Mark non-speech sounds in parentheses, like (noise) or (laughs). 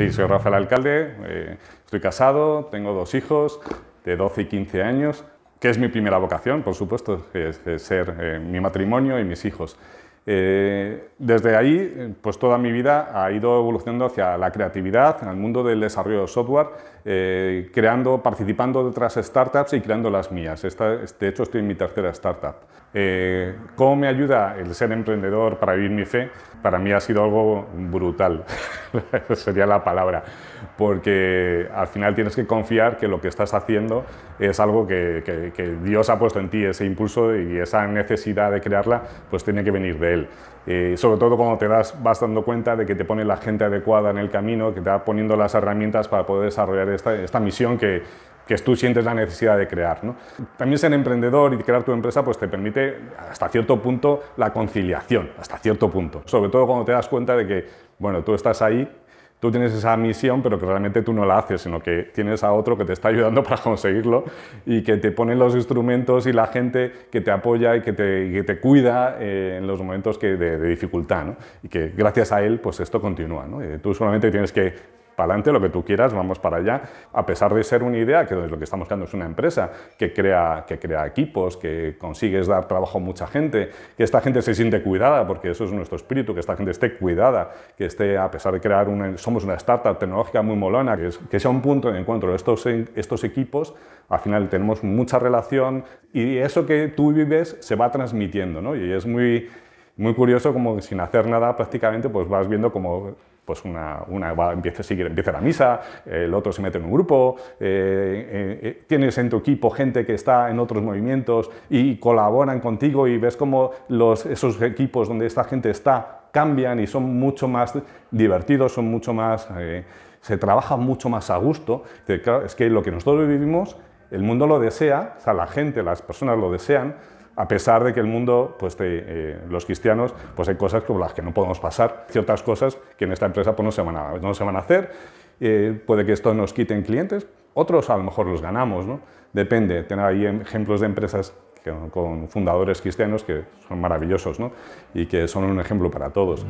Sí, soy Rafael Alcalde, eh, estoy casado, tengo dos hijos de 12 y 15 años, que es mi primera vocación, por supuesto, es, ser eh, mi matrimonio y mis hijos. Eh, desde ahí, pues toda mi vida ha ido evolucionando hacia la creatividad, en el mundo del desarrollo de software, eh, creando, participando de otras startups y creando las mías. de hecho, estoy en mi tercera startup. Eh, ¿Cómo me ayuda el ser emprendedor para vivir mi fe? Para mí ha sido algo brutal, (laughs) sería la palabra, porque al final tienes que confiar que lo que estás haciendo es algo que, que Dios ha puesto en ti, ese impulso y esa necesidad de crearla, pues tiene que venir de sobre todo cuando te das, vas dando cuenta de que te pone la gente adecuada en el camino, que te va poniendo las herramientas para poder desarrollar esta, misión que, tú sientes la necesidad de crear. También ser emprendedor y crear tu empresa pues te permite hasta cierto punto la conciliación, hasta cierto punto. Sobre todo cuando te das cuenta de que, bueno, tú estás ahí tú tienes esa misión, pero que realmente tú no la haces, sino que tienes a otro que te está ayudando (laughs) para conseguirlo y que te pone los instrumentos y la gente que te apoya y que te, te cuida eh, en los momentos que de, dificultad. Y que gracias a él, pues esto continúa. Eh, tú solamente tienes que adelante, lo que tú quieras, vamos para allá. A pesar de ser una idea, que lo que estamos creando es una empresa que crea, que crea equipos, que consigues dar trabajo a mucha gente, que esta gente se siente cuidada, porque eso es nuestro espíritu, que esta gente esté cuidada, que esté, a pesar de crear una, somos una startup tecnológica muy molona, que, que sea un punto de encuentro de estos, estos equipos, al final tenemos mucha relación y eso que tú vives se va transmitiendo, ¿no? Y es muy muy curioso como sin hacer nada prácticamente pues vas viendo como pues una, una empieza, sigue, empieza la misa, el otro se mete en un grupo, eh, eh, eh, tienes en tu equipo gente que está en otros movimientos y colaboran contigo y ves cómo los, esos equipos donde esta gente está cambian y son mucho más divertidos, son mucho más, se trabaja mucho más a gusto. Es que lo que nosotros vivimos, el mundo lo desea, o sea, la gente, las personas lo desean, a pesar de que el mundo, pues eh, los cristianos, pues hay cosas como las que no podemos pasar, ciertas cosas que en esta empresa pues, no, se van a, no se van a hacer, eh, puede que esto nos quiten clientes, otros a lo mejor los ganamos, ¿no? Depende, tener ahí ejemplos de empresas con fundadores cristianos que son maravillosos, Y que son un ejemplo para todos.